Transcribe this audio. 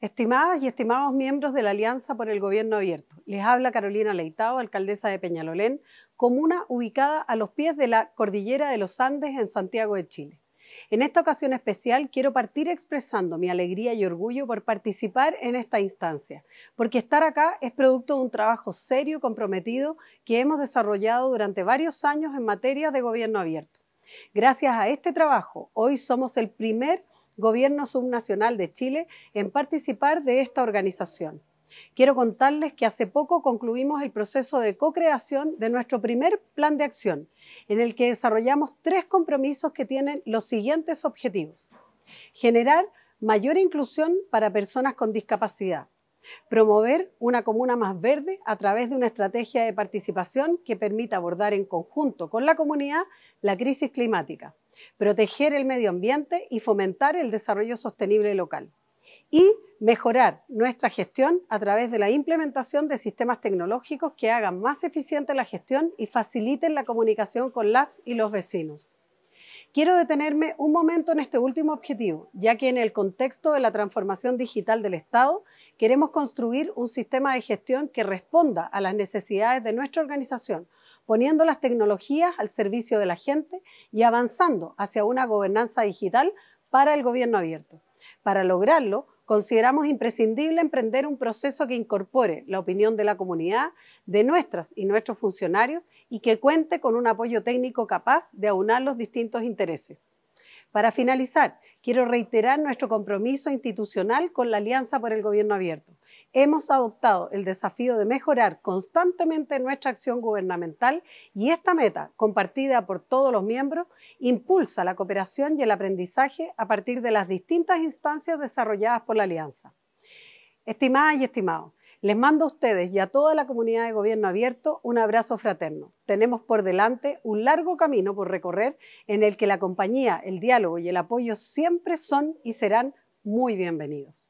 Estimadas y estimados miembros de la Alianza por el Gobierno Abierto, les habla Carolina Leitao, alcaldesa de Peñalolén, comuna ubicada a los pies de la cordillera de los Andes en Santiago de Chile. En esta ocasión especial quiero partir expresando mi alegría y orgullo por participar en esta instancia, porque estar acá es producto de un trabajo serio y comprometido que hemos desarrollado durante varios años en materia de gobierno abierto. Gracias a este trabajo, hoy somos el primer Gobierno Subnacional de Chile, en participar de esta organización. Quiero contarles que hace poco concluimos el proceso de co-creación de nuestro primer plan de acción, en el que desarrollamos tres compromisos que tienen los siguientes objetivos. Generar mayor inclusión para personas con discapacidad. Promover una comuna más verde a través de una estrategia de participación que permita abordar en conjunto con la comunidad la crisis climática proteger el medio ambiente y fomentar el desarrollo sostenible local. Y mejorar nuestra gestión a través de la implementación de sistemas tecnológicos que hagan más eficiente la gestión y faciliten la comunicación con las y los vecinos. Quiero detenerme un momento en este último objetivo, ya que en el contexto de la transformación digital del Estado queremos construir un sistema de gestión que responda a las necesidades de nuestra organización, poniendo las tecnologías al servicio de la gente y avanzando hacia una gobernanza digital para el gobierno abierto. Para lograrlo, consideramos imprescindible emprender un proceso que incorpore la opinión de la comunidad, de nuestras y nuestros funcionarios y que cuente con un apoyo técnico capaz de aunar los distintos intereses. Para finalizar, quiero reiterar nuestro compromiso institucional con la Alianza por el Gobierno Abierto hemos adoptado el desafío de mejorar constantemente nuestra acción gubernamental y esta meta, compartida por todos los miembros, impulsa la cooperación y el aprendizaje a partir de las distintas instancias desarrolladas por la Alianza. Estimadas y estimados, les mando a ustedes y a toda la comunidad de gobierno abierto un abrazo fraterno. Tenemos por delante un largo camino por recorrer en el que la compañía, el diálogo y el apoyo siempre son y serán muy bienvenidos.